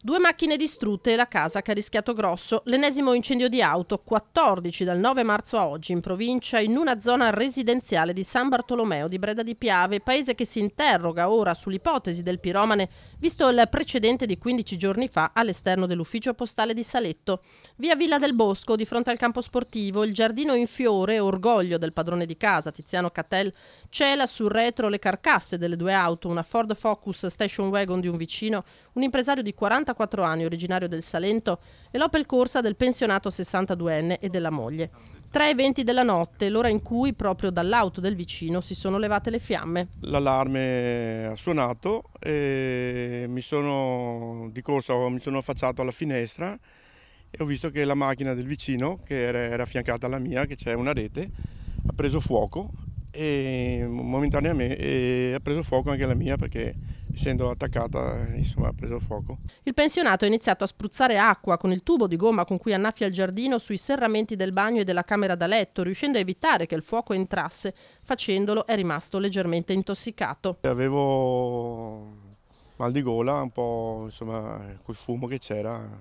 Due macchine distrutte e la casa che ha rischiato grosso, l'ennesimo incendio di auto, 14 dal 9 marzo a oggi in provincia, in una zona residenziale di San Bartolomeo di Breda di Piave, paese che si interroga ora sull'ipotesi del piromane, visto il precedente di 15 giorni fa all'esterno dell'ufficio postale di Saletto. Via Villa del Bosco, di fronte al campo sportivo, il giardino in fiore, orgoglio del padrone di casa, Tiziano Cattel, cela sul retro le carcasse delle due auto, una Ford Focus Station Wagon di un vicino, un impresario di 40 54 anni, originario del Salento, e l'Opel Corsa del pensionato 62enne e della moglie. 3.20 della notte, l'ora in cui proprio dall'auto del vicino si sono levate le fiamme. L'allarme ha suonato e mi sono di corsa mi sono affacciato alla finestra e ho visto che la macchina del vicino, che era, era affiancata alla mia, che c'è una rete, ha preso fuoco e momentaneamente ha preso fuoco anche la mia perché essendo attaccata insomma ha preso fuoco. Il pensionato ha iniziato a spruzzare acqua con il tubo di gomma con cui annaffia il giardino sui serramenti del bagno e della camera da letto riuscendo a evitare che il fuoco entrasse facendolo è rimasto leggermente intossicato. Avevo mal di gola un po' insomma col fumo che c'era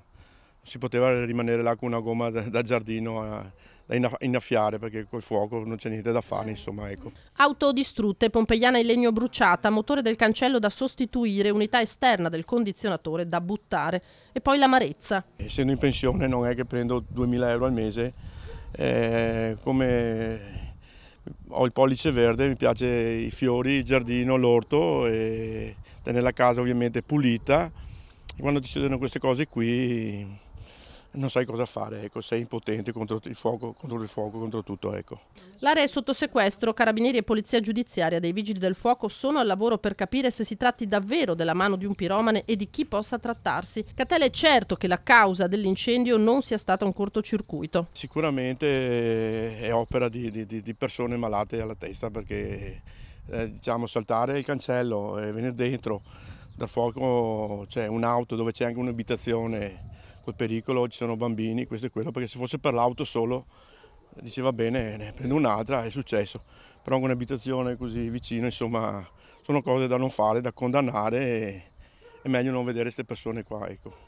si poteva rimanere là con una gomma da, da giardino a, da innaffiare perché col fuoco non c'è niente da fare insomma ecco. Auto distrutte, pompeiana in legno bruciata, motore del cancello da sostituire, unità esterna del condizionatore da buttare e poi l'amarezza. Essendo in pensione non è che prendo 2000 euro al mese, eh, come ho il pollice verde, mi piace i fiori, il giardino, l'orto e tenere la casa ovviamente pulita. Quando ti succedono queste cose qui non sai cosa fare, ecco, sei impotente contro il fuoco, contro il fuoco, contro tutto. Ecco. L'area è sotto sequestro, carabinieri e polizia giudiziaria dei vigili del fuoco sono al lavoro per capire se si tratti davvero della mano di un piromane e di chi possa trattarsi. Catella è certo che la causa dell'incendio non sia stata un cortocircuito. Sicuramente eh, è opera di, di, di persone malate alla testa perché eh, diciamo, saltare il cancello e venire dentro dal fuoco c'è cioè, un'auto dove c'è anche un'abitazione col pericolo, ci sono bambini, questo e quello, perché se fosse per l'auto solo diceva bene, eh, ne prendo un'altra, è successo. Però con un'abitazione così vicino, insomma, sono cose da non fare, da condannare e è meglio non vedere queste persone qua, ecco.